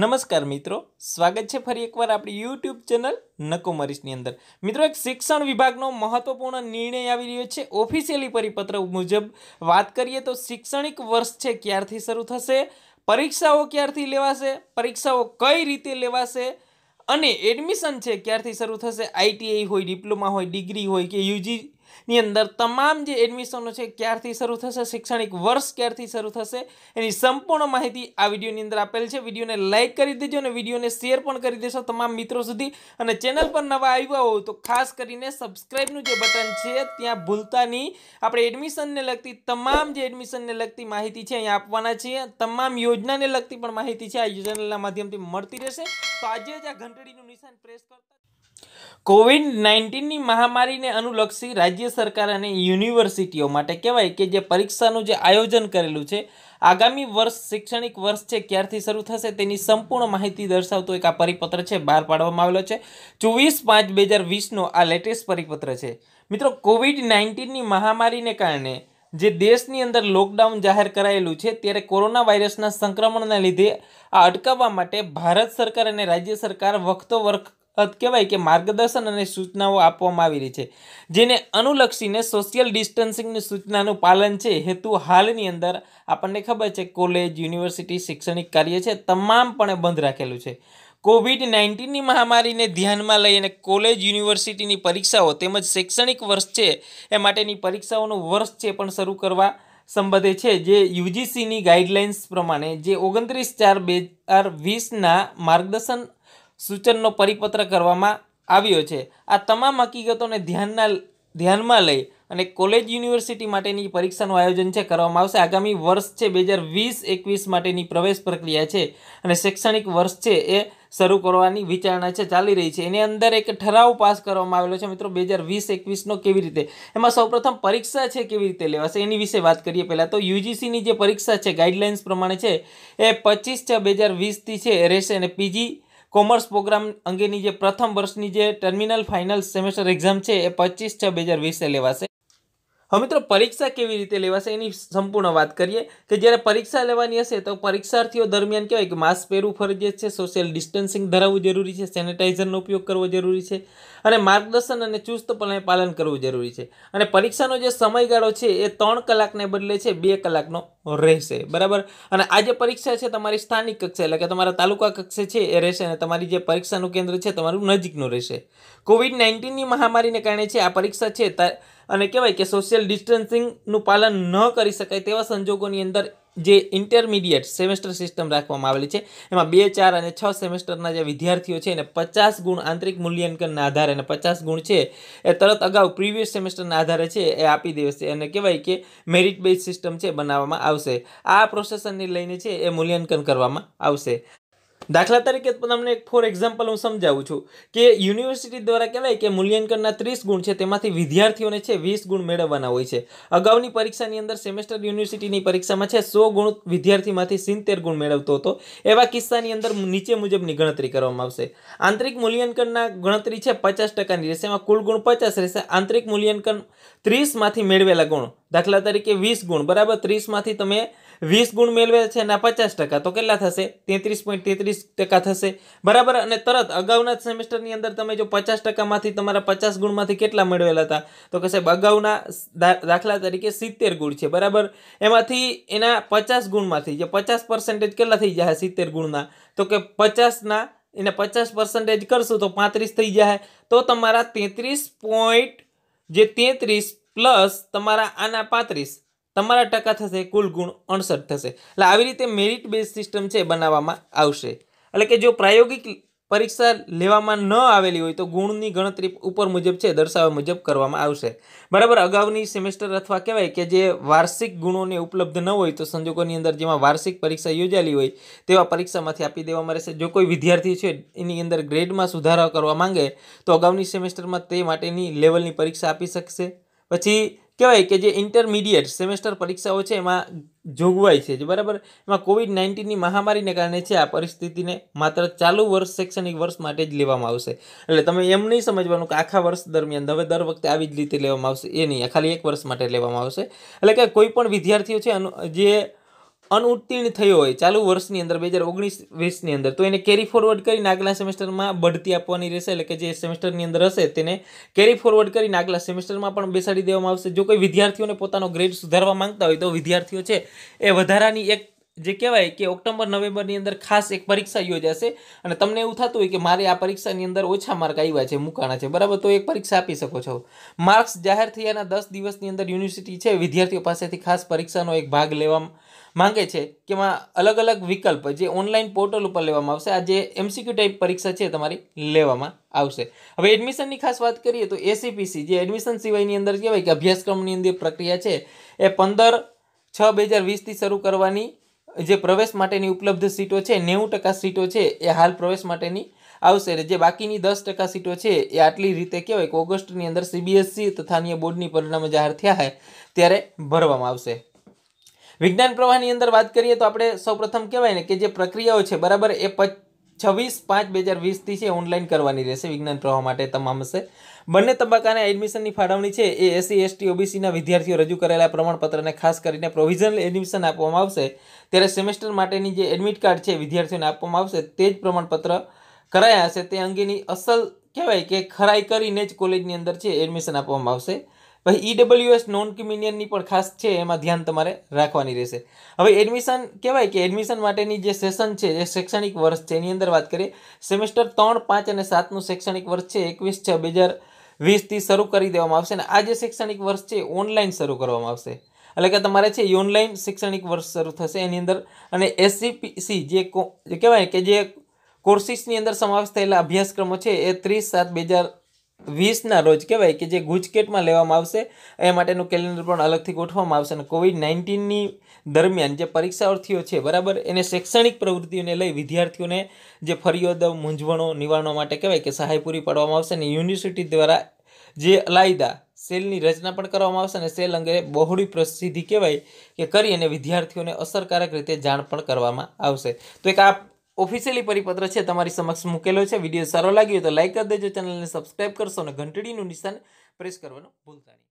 નમસ્કાર મિત્રો સ્વાગત છે ફરી એકવાર આપણી યુટ્યુબ ચેનલ નકોમરીશની અંદર મિત્રો એક શિક્ષણ વિભાગનો મહત્વપૂર્ણ નિર્ણય આવી રહ્યો છે ઓફિશિયલી પરિપત્ર મુજબ વાત કરીએ તો શૈક્ષણિક વર્ષ છે ક્યારથી શરૂ થશે પરીક્ષાઓ ક્યારથી લેવાશે પરીક્ષાઓ કઈ રીતે લેવાશે અને એડમિશન છે ક્યારથી શરૂ થશે આઈટીઆઈ હોય ડિપ્લોમા હોય ડિગ્રી હોય કે યુજી ની અંદર તમામ જે એડમિશનો છે ક્યારથી શરૂ થશે શૈક્ષણિક વર્ષ ક્યારથી શરૂ થશે એની સંપૂર્ણ માહિતી આ વિડીયોની અંદર આપેલ છે વિડીયોને લાઇક કરી દેજો અને વિડીયોને શેર પણ કરી દેશો તમામ મિત્રો સુધી અને ચેનલ પર નવા આવ્યા હોવ તો ખાસ કરીને સબસ્ક્રાઈબનું જે બટન છે ત્યાં ભૂલતા નહીં આપણે એડમિશનને લગતી તમામ જે એડમિશનને લગતી માહિતી છે અહીંયા આપવાના છીએ તમામ યોજનાને લગતી પણ માહિતી છે આ ચેનલના માધ્યમથી મળતી રહેશે તો આજે જ આ ઘંટડીનું નિશાન પ્રેસ કરતા કોવિડ નાઇન્ટીનની મહામારીને અનુલક્ષી રાજ્ય સરકાર અને યુનિવર્સિટીઓ માટે કહેવાય કે જે પરીક્ષાનું જે આયોજન કરેલું છે આગામી વર્ષ શૈક્ષણિક વર્ષ છે ક્યારથી શરૂ થશે તેની સંપૂર્ણ માહિતી દર્શાવતો એક આ પરિપત્ર છે બહાર પાડવામાં આવેલો છે ચોવીસ પાંચ બે હજાર વીસનો આ લેટેસ્ટ પરિપત્ર છે મિત્રો કોવિડ નાઇન્ટીનની મહામારીને કારણે જે દેશની અંદર લોકડાઉન જાહેર કરાયેલું છે ત્યારે કોરોના વાયરસના સંક્રમણના લીધે આ અટકાવવા માટે ભારત સરકાર અને રાજ્ય સરકાર વખતો વખત કહેવાય કે માર્ગદર્શન અને સૂચનાઓ આપવામાં આવી રહી છે જેને અનુલક્ષીને સોશિયલ ડિસ્ટન્સિંગની સૂચનાનું પાલન છે હેતુ હાલની અંદર આપણને ખબર છે કોલેજ યુનિવર્સિટી શૈક્ષણિક કાર્ય છે તમામપણે બંધ રાખેલું છે કોવિડ નાઇન્ટીનની મહામારીને ધ્યાનમાં લઈને કોલેજ યુનિવર્સિટીની પરીક્ષાઓ તેમજ શૈક્ષણિક વર્ષ છે એ માટેની પરીક્ષાઓનું વર્ષ છે પણ શરૂ કરવા સંબંધે છે જે યુજીસીની ગાઈડલાઇન્સ પ્રમાણે જે ઓગણત્રીસ ચાર બે હજાર વીસના માર્ગદર્શન સૂચનનો પરિપત્ર કરવામાં આવ્યો છે આ તમામ હકીકતોને ધ્યાનના ધ્યાનમાં લઈ અને કોલેજ યુનિવર્સિટી માટેની પરીક્ષાનું આયોજન છે કરવામાં આવશે આગામી વર્ષ છે બે હજાર વીસ એકવીસ માટેની પ્રવેશ પ્રક્રિયા છે અને શૈક્ષણિક વર્ષ છે એ શરૂ કરવાની વિચારણા છે ચાલી રહી છે એની અંદર એક ઠરાવ પાસ કરવામાં આવેલો છે મિત્રો બે હજાર વીસ એકવીસનો કેવી રીતે એમાં સૌપ્રથમ પરીક્ષા છે કેવી રીતે લેવાશે એની વિશે વાત કરીએ પહેલાં તો યુજીસીની જે પરીક્ષા છે ગાઈડલાઇન્સ પ્રમાણે છે એ પચીસ છ બે હજાર વીસથી છે રહેશે અને પીજી કોમર્સ પ્રોગ્રામ અંગેની જે પ્રથમ વર્ષની જે ટર્મિનલ ફાઇનલ સેમેસ્ટર એક્ઝામ છે એ પચીસ છ બે હજાર વીસે લેવાશે હવે મિત્રો પરીક્ષા કેવી રીતે લેવાશે એની સંપૂર્ણ વાત કરીએ કે જ્યારે પરીક્ષા લેવાની હશે તો પરીક્ષાર્થીઓ દરમિયાન કહેવાય કે માસ્ક પહેરવું ફરજિયાત છે સોશિયલ ડિસ્ટન્સિંગ ધરાવવું જરૂરી છે સેનેટાઇઝરનો ઉપયોગ કરવો જરૂરી છે અને માર્ગદર્શન અને ચુસ્તપણે પાલન કરવું જરૂરી છે અને પરીક્ષાનો જે સમયગાળો છે એ ત્રણ કલાકને બદલે છે બે કલાકનો રહેશે બરાબર અને આ જે પરીક્ષા છે તમારી સ્થાનિક કક્ષા એટલે કે તમારા તાલુકા કક્ષે છે એ રહેશે અને તમારી જે પરીક્ષાનું કેન્દ્ર છે તમારું નજીકનું રહેશે કોવિડ નાઇન્ટીનની મહામારીને કારણે છે આ પરીક્ષા છે અને કહેવાય કે સોશિયલ ડિસ્ટન્સિંગનું પાલન ન કરી શકાય તેવા સંજોગોની અંદર જે ઇન્ટરમીડિયેટ સેમેસ્ટર સિસ્ટમ રાખવામાં આવેલી છે એમાં બે ચાર અને છ સેમેસ્ટરના જે વિદ્યાર્થીઓ છે એને પચાસ ગુણ આંતરિક મૂલ્યાંકનના આધારે અને પચાસ ગુણ છે એ તરત અગાઉ પ્રીવિયસ સેમેસ્ટરના આધારે છે એ આપી દેવશે અને કહેવાય કે મેરિટ બેઝ સિસ્ટમ છે બનાવવામાં આવશે આ પ્રોસેસનને લઈને છે એ મૂલ્યાંકન કરવામાં આવશે દાખલા તરીકે તમને એક ફોર એક્ઝામ્પલ હું સમજાવું છું કે યુનિવર્સિટી દ્વારા કહેવાય કે મૂલ્યાંકનના ત્રીસ ગુણ છે તેમાંથી વિદ્યાર્થીઓને છે વીસ ગુણ મેળવવાના હોય છે અગાઉની પરીક્ષાની અંદર સેમેસ્ટર યુનિવર્સિટીની પરીક્ષામાં છે સો ગુણ વિદ્યાર્થીમાંથી સિત્તેર ગુણ મેળવતો હતો એવા કિસ્સાની અંદર નીચે મુજબની ગણતરી કરવામાં આવશે આંતરિક મૂલ્યાંકનના ગણતરી છે પચાસ ટકાની રહેશે એમાં કુલ ગુણ પચાસ રહેશે આંતરિક મૂલ્યાંકન ત્રીસમાંથી મેળવેલા ગુણ દાખલા તરીકે વીસ ગુણ બરાબર ત્રીસમાંથી તમે વીસ ગુણ મેળવે છે એના પચાસ ટકા તો કેટલા થશે તેત્રીસ પોઈન્ટ તેત્રીસ ટકા થશે બરાબર અને તરત અગાઉના સેમેસ્ટરની અંદર તમે જો પચાસ ટકામાંથી તમારા પચાસ ગુણમાંથી કેટલા મેળવેલા હતા તો કે સાહેબ અગાઉના દાખલા તરીકે સિત્તેર ગુણ છે બરાબર એમાંથી એના પચાસ ગુણમાંથી જે પચાસ પર્સન્ટેજ કેટલા થઈ જાય સિત્તેર ગુણના તો કે પચાસના એને પચાસ પર્સન્ટેજ કરશું તો પાંત્રીસ થઈ જાય તો તમારા તેત્રીસ પોઈન્ટ જે તેત્રીસ પ્લસ તમારા આના પાંત્રીસ તમારા ટકા થશે કુલ ગુણ અડસઠ થશે એટલે આવી રીતે મેરિટ બેઝ સિસ્ટમ છે બનાવવામાં આવશે એટલે કે જો પ્રાયોગિક પરીક્ષા લેવામાં ન આવેલી હોય તો ગુણની ગણતરી ઉપર મુજબ છે દર્શાવવા મુજબ કરવામાં આવશે બરાબર અગાઉની સેમેસ્ટર અથવા કહેવાય કે જે વાર્ષિક ગુણોને ઉપલબ્ધ ન હોય તો સંજોગોની અંદર જેમાં વાર્ષિક પરીક્ષા યોજાયેલી હોય તેવા પરીક્ષામાંથી આપી દેવામાં રહેશે જો કોઈ વિદ્યાર્થી છે એની અંદર ગ્રેડમાં સુધારા કરવા માંગે તો અગાઉની સેમેસ્ટરમાં તે માટેની લેવલની પરીક્ષા આપી શકશે પછી કહેવાય કે જે ઇન્ટરમીડિયેટ સેમેસ્ટર પરીક્ષાઓ છે એમાં જોગવાઈ છે જે બરાબર એમાં કોવિડ નાઇન્ટીનની મહામારીને કારણે છે આ પરિસ્થિતિને માત્ર ચાલુ વર્ષ શૈક્ષણિક વર્ષ માટે જ લેવામાં આવશે એટલે તમે એમ નહીં સમજવાનું કે આખા વર્ષ દરમિયાન હવે દર વખતે આવી જ રીતે લેવામાં આવશે એ નહીં ખાલી એક વર્ષ માટે લેવામાં આવશે એટલે કે કોઈ પણ વિદ્યાર્થીઓ છે જે અનુત્તીર્ણ થયો હોય ચાલુ વર્ષની અંદર બે હજાર ઓગણીસ વીસની અંદર તો એને કેરી ફોરવર્ડ કરીને આગલા સેમેસ્ટરમાં બઢતી આપવાની રહેશે એટલે કે જે સેમેસ્ટરની અંદર હશે તેને કેરી ફોરવર્ડ કરીને આગલા સેમેસ્ટરમાં પણ બેસાડી દેવામાં આવશે જો કોઈ વિદ્યાર્થીઓને પોતાનો ગ્રેડ સુધારવા માંગતા હોય તો વિદ્યાર્થીઓ છે એ વધારાની એક જે કહેવાય કે ઓક્ટોબર નવેમ્બરની અંદર ખાસ એક પરીક્ષા યોજાશે અને તમને એવું થતું હોય કે મારે આ પરીક્ષાની અંદર ઓછા માર્ક આવ્યા છે મૂકાણા છે બરાબર તો એક પરીક્ષા આપી શકો છો માર્ક્સ જાહેર થયાના દસ દિવસની અંદર યુનિવર્સિટી છે વિદ્યાર્થીઓ પાસેથી ખાસ પરીક્ષાનો એક ભાગ લેવામાં માંગે છે કે એમાં અલગ અલગ વિકલ્પ જે ઓનલાઈન પોર્ટલ ઉપર લેવામાં આવશે આ જે એમસીક્યુ ટાઈપ પરીક્ષા છે તમારી લેવામાં આવશે હવે એડમિશનની ખાસ વાત કરીએ તો એસીપીસી જે એડમિશન સિવાયની અંદર કહેવાય કે અભ્યાસક્રમની અંદર પ્રક્રિયા છે એ પંદર છ બે હજાર વીસથી શરૂ કરવાની જે પ્રવેશ માટેની ઉપલબ્ધ સીટો છે નેવું ટકા સીટો છે એ હાલ પ્રવેશ માટેની આવશે જે બાકીની દસ ટકા સીટો છે એ આટલી રીતે કહેવાય કે ઓગસ્ટની અંદર સીબીએસસી e તથા અન્ય બોર્ડની પરિણામે જાહેર થયા હોય ત્યારે ભરવામાં આવશે વિજ્ઞાન પ્રવાહની અંદર વાત કરીએ તો આપણે સૌપ્રથમ કહેવાય ને કે જે પ્રક્રિયાઓ છે બરાબર એ છવ્વીસ પાંચ બે હજાર વીસથી છે ઓનલાઈન કરવાની રહેશે વિજ્ઞાન પ્રવાહ માટે તમામ હશે બંને તબક્કાને એડમિશનની ફાળવણી છે એ એસસી એસટી ઓબીસીના વિદ્યાર્થીઓ રજૂ કરેલા પ્રમાણપત્રને ખાસ કરીને પ્રોવિઝનલ એડમિશન આપવામાં આવશે ત્યારે સેમેસ્ટર માટેની જે એડમિટ કાર્ડ છે વિદ્યાર્થીઓને આપવામાં આવશે તે જ પ્રમાણપત્ર કરાયા હશે તે અંગેની અસલ કહેવાય કે ખરાઈ કરીને જ કોલેજની અંદર છે એડમિશન આપવામાં આવશે પછી ઈડબલ્યુએસ નોન ક્રિમિનિયનની પણ ખાસ છે એમાં ધ્યાન તમારે રાખવાની રહેશે હવે એડમિશન કહેવાય કે એડમિશન માટેની જે સેશન છે જે શૈક્ષણિક વર્ષ છે એની અંદર વાત કરીએ સેમેસ્ટર ત્રણ પાંચ અને સાતનું શૈક્ષણિક વર્ષ છે એકવીસ છ બે હજાર વીસથી શરૂ કરી દેવામાં આવશે અને આ જે શૈક્ષણિક વર્ષ છે ઓનલાઈન શરૂ કરવામાં આવશે એટલે કે તમારે છે ઓનલાઈન શૈક્ષણિક વર્ષ શરૂ થશે એની અંદર અને એસસીપીસી જે કહેવાય કે જે કોર્સિસની અંદર સમાવેશ થયેલા અભ્યાસક્રમો છે એ ત્રીસ સાત બે હજાર વીસના રોજ કહેવાય કે જે ગુજકેટમાં લેવામાં આવશે એ માટેનું કેલેન્ડર પણ અલગથી ગોઠવવામાં આવશે અને કોવિડ નાઇન્ટીનની દરમિયાન જે પરીક્ષાર્થીઓ છે બરાબર એને શૈક્ષણિક પ્રવૃત્તિઓને લઈ વિદ્યાર્થીઓને જે ફરિયાદો મૂંઝવણો નિવારણવા માટે કહેવાય કે સહાય પૂરી પાડવામાં આવશે અને યુનિવર્સિટી દ્વારા જે અલાયદા સેલની રચના પણ કરવામાં આવશે અને સેલ અંગે બહોળી પ્રસિદ્ધિ કહેવાય કે કરી અને વિદ્યાર્થીઓને અસરકારક રીતે જાણ પણ કરવામાં આવશે તો એક આ ઓફિશિયલી પરિપત્ર છે તમારી સમક્ષ મૂકેલો છે વિડીયો સારો લાગ્યો તો લાઇક કરી દેજો ચેનલને સબસ્ક્રાઈબ કરશો અને ઘંટડીનું નિશાન પ્રેસ કરવાનું ભૂલતા નહીં